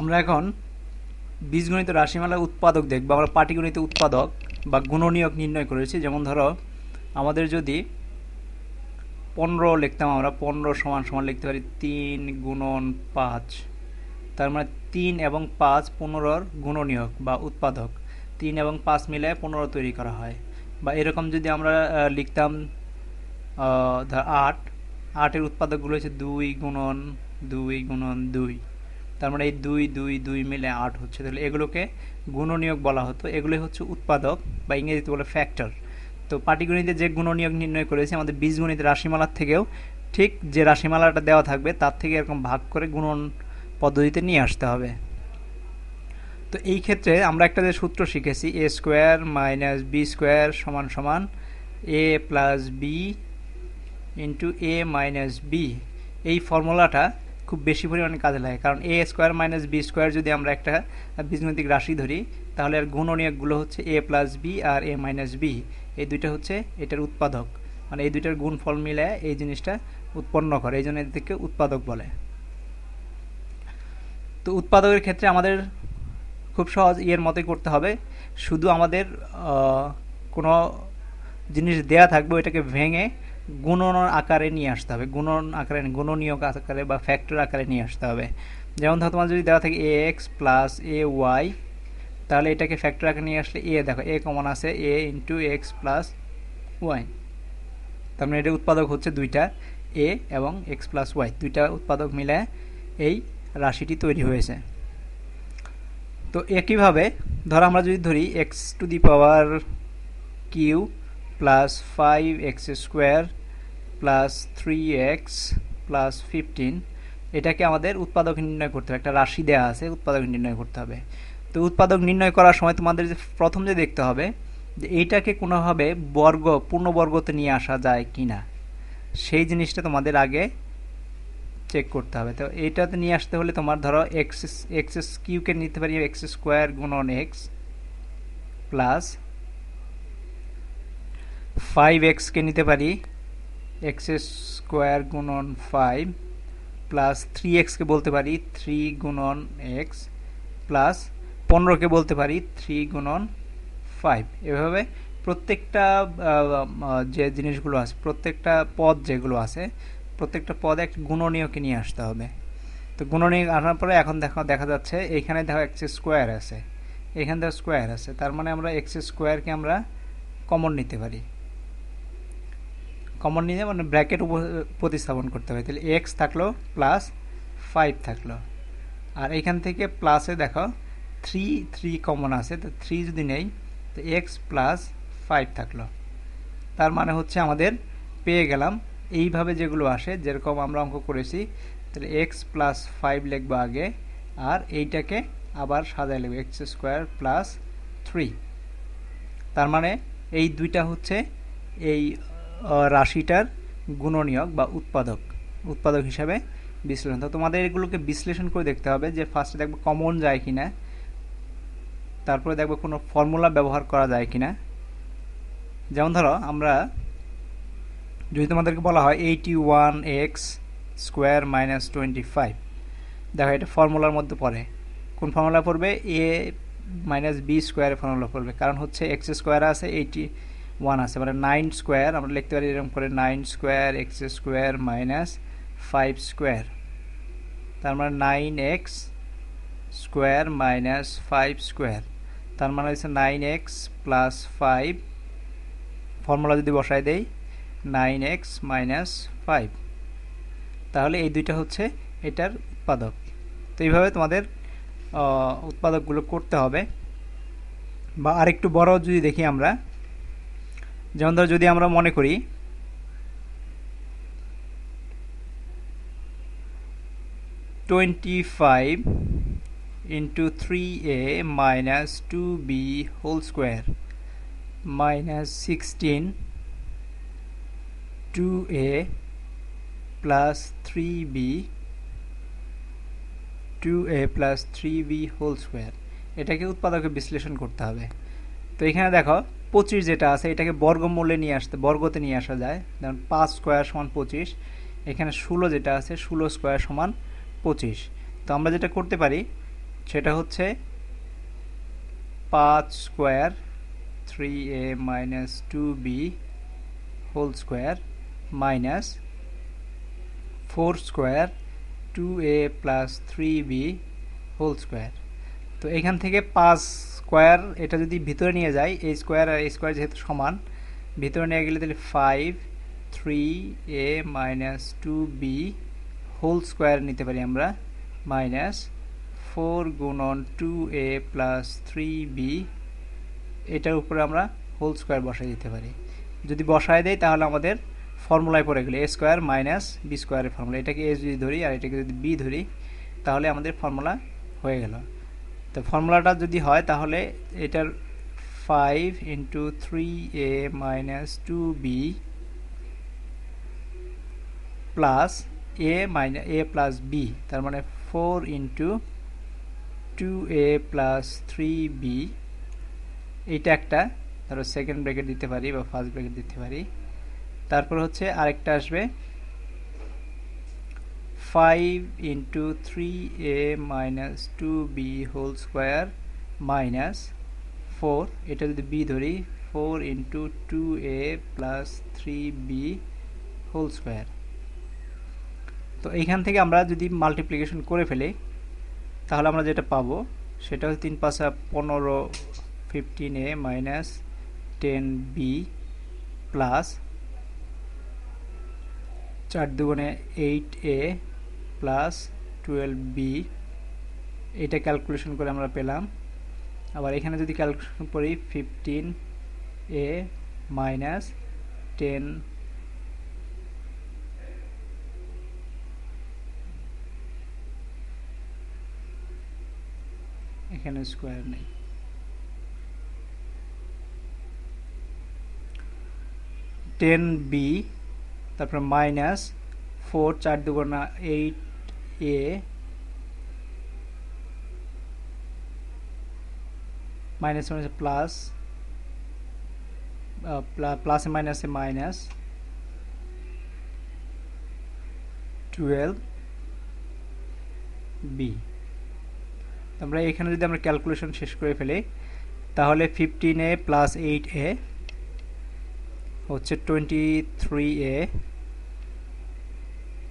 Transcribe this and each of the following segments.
আমরা এখন বীজগণিত রাশিমালা উৎপাদক দেখব আমরা পাটিগণিত উৎপাদক বা গুণনীয়ক নির্ণয় করেছি যেমন ধরো আমাদের যদি পনেরো লিখতাম আমরা পনেরো সমান সমান লিখতে পারি তিন গুণন পাঁচ তার মানে তিন এবং পাঁচ পনেরোর গুণনীয়ক বা উৎপাদক তিন এবং পাঁচ মিলে পনেরো তৈরি করা হয় বা এরকম যদি আমরা লিখতাম ধর আট আটের উৎপাদকগুলো হচ্ছে দুই গুণন দুই গুণন দুই তার মানে এই দুই দুই দুই মিলে আট হচ্ছে তাহলে এগুলোকে গুণনিয়োগ বলা হতো এগুলোই হচ্ছে উৎপাদক বা ইংরেজিতে বলে ফ্যাক্টর তো পাটিগণিতে যে গুণনিয়োগ নির্ণয় করেছি আমাদের বীজগণিত রাশিমালার থেকেও ঠিক যে রাশিমালাটা দেওয়া থাকবে তার থেকে এরকম ভাগ করে গুণন পদ্ধতিতে নিয়ে আসতে হবে তো এই ক্ষেত্রে আমরা একটা যে সূত্র শিখেছি a square minus b square সমান সমান a plus b into a minus b এই ফর্মুলাটা খুব বেশি পরিমাণে কাজে লাগে কারণ a square minus b square যদি আমরা একটা বীজগণিতিক রাশি ধরি তাহলে আর গুণনীয়কগুলো হচ্ছে এ প্লাস বি আর এ মাইনাস বি এই দুইটা হচ্ছে এটার উৎপাদক মানে এই দুইটার গুণ ফল মিলে এই জিনিসটা উৎপন্ন করে এই জন্য এদেরকে উৎপাদক বলে তো উৎপাদকের ক্ষেত্রে আমাদের খুব সহজ ইয়ের মতোই করতে হবে শুধু আমাদের কোনো জিনিস দেয়া থাকবে এটাকে ভেঙে গুণন আকারে নিয়ে আসতে হবে গুণন আকারে গুণনীয়ক আকারে বা ফ্যাক্টর আকারে নিয়ে আসতে হবে যেমন ধর তোমার যদি দেওয়া থাকে a x plus a y তাহলে এটাকে ফ্যাক্টর আকারে নিয়ে আসলে এ দেখো এ কমন আছে a into x plus y তার মানে এটা উৎপাদক হচ্ছে দুইটা এ এবং এক্স প্লাস ওয়াই দুইটা উৎপাদক মিলে এই রাশিটি তৈরি হয়েছে তো একইভাবে ধর আমরা যদি ধরি x to the power cube plus five x square plus three x plus fifteen এটাকে আমাদের উৎপাদক নির্ণয় করতে হবে একটা রাশি দেওয়া আছে উৎপাদক নির্ণয় করতে হবে তো উৎপাদক নির্ণয় করার সময় তোমাদের যে প্রথম যে দেখতে হবে যে এইটাকে কোনোভাবে বর্গ পূর্ণবর্গতে নিয়ে আসা যায় কি না সেই জিনিসটা তোমাদের আগে চেক করতে হবে তো এইটাতে নিয়ে আসতে হলে তোমার ধরো এক্স এক্স কিউকে নিতে পারি এক্স স্কোয়ার গুণন এক্স প্লাস ফাইভ এক্সকে নিতে পারি এক্স স্কোয়ার গুণন ফাইভ প্লাস থ্রি এক্সকে বলতে পারি থ্রি গুণন এক্স প্লাস পনেরোকে বলতে পারি থ্রি গুণন ফাইভ এভাবে প্রত্যেকটা যে জিনিসগুলো আছে প্রত্যেকটা পদ যেগুলো আছে প্রত্যেকটা পদ একটা গুণনীয়কে নিয়ে আসতে হবে তো গুণনীয় আসার পরে এখন দেখা দেখা যাচ্ছে এখানে দেখো এক্স স্কোয়ার আছে এখানে দেখো স্কোয়ার আছে তার মানে আমরা এক্স স্কোয়ারকে আমরা কমন নিতে পারি কমন নিয়ে মানে ব্র্যাকেট প্রতিস্থাপন করতে হবে তাহলে এক্স থাকলো প্লাস ফাইভ থাকলো আর এখান থেকে প্লাসে দেখো থ্রি থ্রি কমন আছে তো থ্রি যদি নেই তো এক্স প্লাস ফাইভ থাকলো তার মানে হচ্ছে আমাদের পেয়ে গেলাম এইভাবে যেগুলো আসে যেরকম আমরা অঙ্ক করেছি তাহলে এক্স প্লাস ফাইভ লিখবো আগে আর এইটাকে আবার সাজায় লিখবো এক্স স্কোয়ার প্লাস থ্রি তার মানে এই দুইটা হচ্ছে এই রাশিটার গুণনীয়ক বা উৎপাদক উৎপাদক হিসাবে বিশ্লেষণ তো তোমাদের এগুলোকে বিশ্লেষণ করে দেখতে হবে যে ফার্স্টে দেখবে কমন যায় কি না তারপরে দেখবে কোনো ফর্মুলা ব্যবহার করা যায় কি না যেমন ধরো আমরা যদি তোমাদেরকে বলা হয় eighty one x square minus twenty five দেখো এটা ফর্মুলার মধ্যে পড়ে কোন ফর্মুলা পড়বে এ মাইনাস বি স্কোয়ারের ফর্মুলা পড়বে কারণ হচ্ছে এক্স স্কোয়ার আছে এইটি ওয়ান আছে মানে নাইন স্কোয়ার আমরা লিখতে পারি এরকম করে nine square x square minus five square তার মানে nine x square minus five square তার মানে হচ্ছে nine x plus five formula যদি বসায় দেই নাইন এক্স মাইনাস ফাইভ তাহলে এই দুইটা হচ্ছে এটার উৎপাদক তো এইভাবে তোমাদের উৎপাদকগুলো করতে হবে বা আরেকটু বড় যদি দেখি আমরা যেমন ধর যদি আমরা মনে করি twenty five into three a minus two b whole square minus sixteen two a plus three b two a plus three b whole square এটাকে উৎপাদকে বিশ্লেষণ করতে হবে তো এখানে দেখো পঁচিশ যেটা আছে এটাকে বর্গমূলে নিয়ে আসতে বর্গতে নিয়ে আসা যায় যেমন পাঁচ স্কোয়ার সমান পঁচিশ এখানে ষোলো যেটা আছে ষোলো স্কোয়ার সমান পঁচিশ তো আমরা যেটা করতে পারি সেটা হচ্ছে পাঁচ square three a minus two b whole square minus four square two a plus three b whole square তো এখান থেকে পাঁচ স্কোয়ার এটা যদি ভিতরে নিয়ে যাই এই স্কোয়ার আর এই স্কোয়ার যেহেতু সমান ভিতরে নিয়ে গেলে তাহলে five three a minus two b whole square নিতে পারি আমরা মাইনাস ফোর গুণন two a plus three b এটার উপরে আমরা হোল স্কোয়ার বসাই দিতে পারি যদি বসায় দেয় তাহলে আমাদের ফর্মুলায় পড়ে গেলে এ স্কোয়ার মাইনাস বি স্কোয়ারের ফর্মুলা এটাকে এ যদি ধরি আর এটাকে যদি বি ধরি তাহলে আমাদের ফর্মুলা হয়ে গেল তো ফর্মুলাটা যদি হয় তাহলে এটার five into three a minus two b plus a minus a plus b তার মানে four into two a plus three b এইটা একটা ধরো সেকেন্ড ব্র্যাকেট দিতে পারি বা ফার্স্ট ব্র্যাকেট দিতে পারি তারপর হচ্ছে আরেকটা আসবে 5 into 3a minus 2b whole square minus 4 এটা যদি b ধরি 4 into 2a plus 3b whole square তো এইখান থেকে আমরা যদি মাল্টিপ্লিকেশন করে ফেলি তাহলে আমরা যেটা পাবো সেটা হচ্ছে তিন পাশা পনেরো fifteen a minus ten b plus চার দুগুণে eight a plus twelve b এটা ক্যালকুলেশন করে আমরা পেলাম আবার এখানে যদি ক্যালকুলেশন করি ফিফটিন এ মাইনাস টেন এখানে স্কোয়ার নেই টেন বি তারপরে মাইনাস ফোর চার দুগুণা eight a minus 1 is plus uh, pl plus and minus is minus 12 b আমরা এখানে যদি আমরা ক্যালকুলেশন শেষ করে ফেলি তাহলে fifteen a plus eight a হচ্ছে টোয়েন্টি থ্রি এ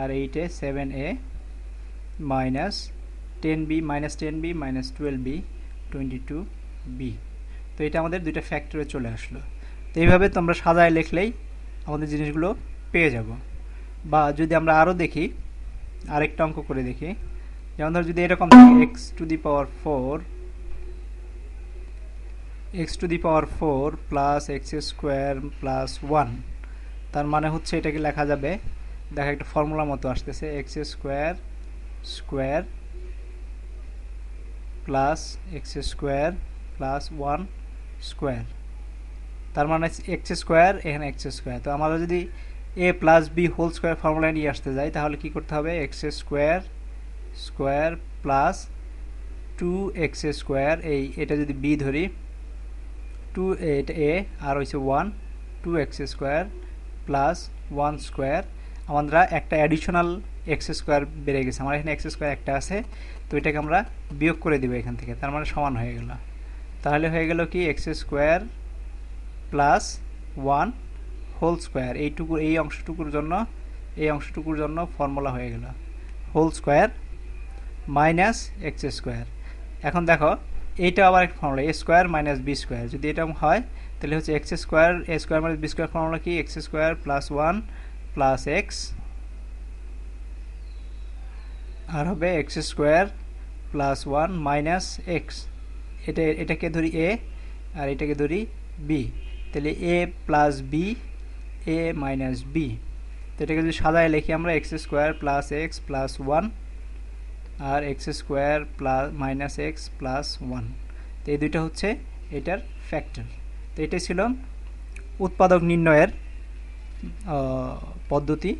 আর এইটে seven a minus ten b minus ten b minus twelve b twenty two b তো এটা আমাদের দুইটা ফ্যাক্টরে চলে আসলো তো এইভাবে তোমরা সাজায় লিখলেই আমাদের জিনিসগুলো পেয়ে যাব বা যদি আমরা আরও দেখি আরেকটা অঙ্ক করে দেখি যেমন ধর যদি এরকম x to the power four x to the power four plus x square plus one তার মানে হচ্ছে এটাকে লেখা যাবে দেখা একটা ফর্মুলা মতো আসতেছে x square square plus x square plus one square তার মানে এক্স স্কোয়ার এখানে এক্স স্কোয়ার তো আমরা যদি a plus b whole square formula নিয়ে আসতে যাই তাহলে কি করতে হবে x square square plus two x square এই এটা যদি বি ধরি টু এটা এ আর হয়েছে one two x square plus one square আমরা একটা অ্যাডিশনাল এক্স স্কোয়ার বেড়ে গেছে আমার এখানে এক্স স্কোয়ার একটা আছে তো এটাকে আমরা বিয়োগ করে দেবো এখান থেকে তার মানে সমান হয়ে গেল তাহলে হয়ে গেল কি x square plus one whole square এইটুকুর এই অংশটুকুর জন্য এই অংশটুকুর জন্য ফর্মুলা হয়ে গেল whole square minus x square এখন দেখো এইটা আবার একটা formula a square minus b square যদি এটা হয় তাহলে হচ্ছে x square a square minus b square formula কি x square plus one plus x আর হবে x square plus one minus x এটা এটাকে ধরি এ আর এটাকে ধরি বি তাহলে a plus b a minus b তো এটাকে যদি সাদায় লিখি আমরা x square plus x plus one আর x square plus minus x plus one তো এই দুইটা হচ্ছে এটার ফ্যাক্টর তো এটাই ছিল উৎপাদক নির্ণয়ের পদ্ধতি